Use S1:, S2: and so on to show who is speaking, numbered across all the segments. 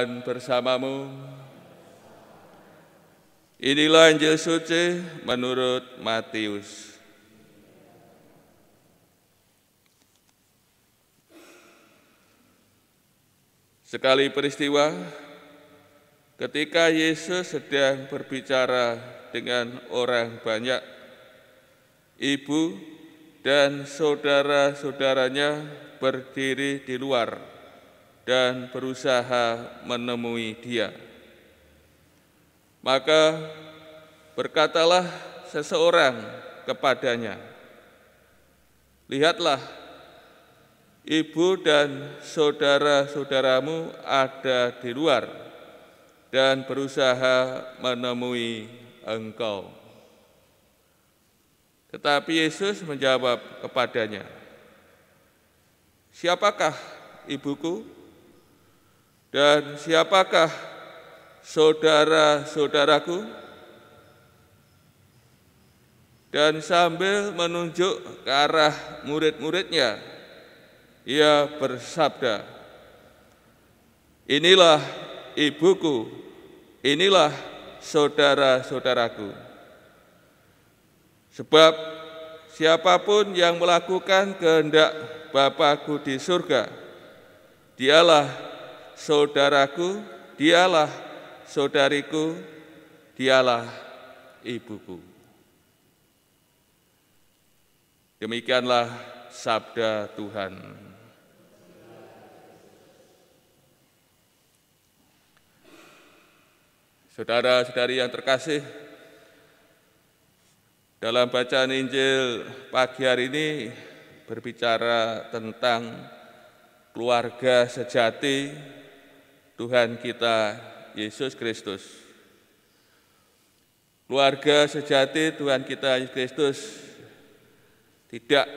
S1: Tuhan bersamamu. Inilah Injil suci menurut Matius. Sekali peristiwa ketika Yesus sedang berbicara dengan orang banyak, ibu dan saudara-saudaranya berdiri di luar dan berusaha menemui dia. Maka berkatalah seseorang kepadanya, Lihatlah, ibu dan saudara-saudaramu ada di luar dan berusaha menemui engkau. Tetapi Yesus menjawab kepadanya, Siapakah ibuku dan siapakah saudara-saudaraku? Dan sambil menunjuk ke arah murid-muridnya, ia bersabda, Inilah ibuku, inilah saudara-saudaraku. Sebab siapapun yang melakukan kehendak Bapakku di surga, dialah saudaraku, dialah saudariku, dialah ibuku. Demikianlah sabda Tuhan. Saudara-saudari yang terkasih, dalam bacaan Injil pagi hari ini berbicara tentang keluarga sejati, Tuhan kita Yesus Kristus. Keluarga sejati Tuhan kita Yesus Kristus tidak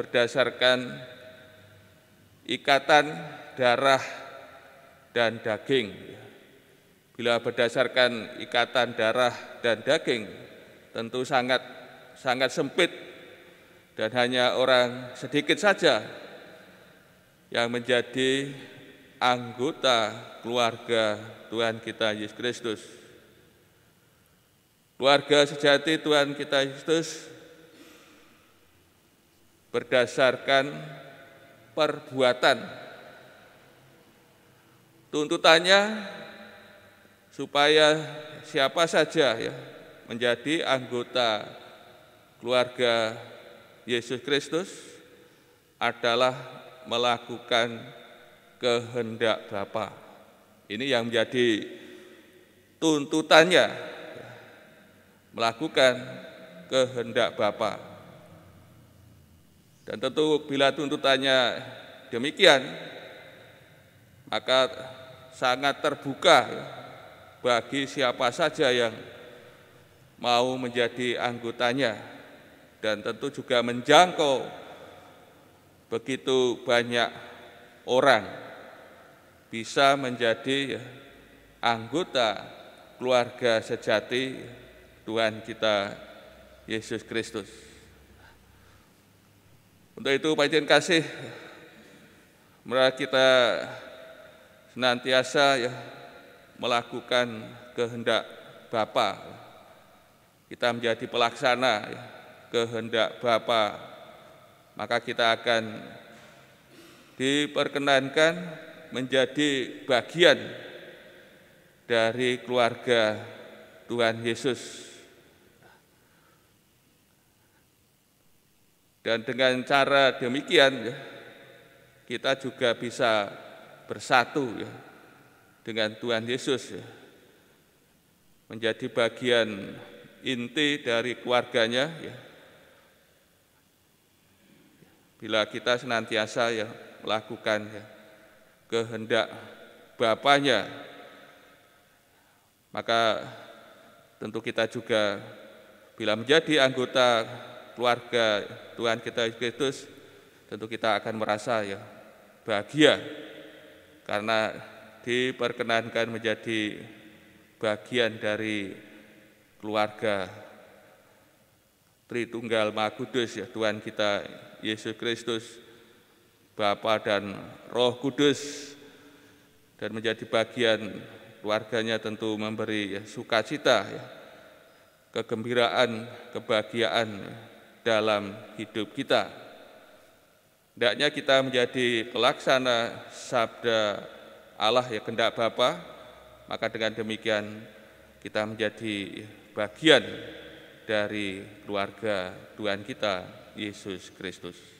S1: berdasarkan ikatan darah dan daging. Bila berdasarkan ikatan darah dan daging, tentu sangat sangat sempit dan hanya orang sedikit saja yang menjadi anggota keluarga Tuhan kita Yesus Kristus. Keluarga sejati Tuhan kita Yesus berdasarkan perbuatan. Tuntutannya supaya siapa saja ya menjadi anggota keluarga Yesus Kristus adalah melakukan kehendak Bapa. Ini yang menjadi tuntutannya melakukan kehendak Bapa. Dan tentu bila tuntutannya demikian maka sangat terbuka bagi siapa saja yang mau menjadi anggotanya dan tentu juga menjangkau begitu banyak orang bisa menjadi ya, anggota keluarga sejati Tuhan kita Yesus Kristus. Untuk itu Pak kasih merah kita senantiasa ya melakukan kehendak Bapa. Kita menjadi pelaksana ya, kehendak Bapa, maka kita akan diperkenankan menjadi bagian dari keluarga Tuhan Yesus. Dan dengan cara demikian ya, kita juga bisa bersatu ya, dengan Tuhan Yesus ya, menjadi bagian inti dari keluarganya bila kita senantiasa ya melakukan ya, kehendak Bapaknya. Maka tentu kita juga bila menjadi anggota keluarga Tuhan kita Yesus Kristus, tentu kita akan merasa ya bahagia karena diperkenankan menjadi bagian dari keluarga Tritunggal Maha Kudus ya Tuhan kita Yesus Kristus Bapa dan Roh Kudus dan menjadi bagian keluarganya tentu memberi ya, sukacita, ya, kegembiraan, kebahagiaan dalam hidup kita. Tidaknya kita menjadi pelaksana sabda Allah ya kendak Bapa, maka dengan demikian kita menjadi bagian dari keluarga Tuhan kita Yesus Kristus.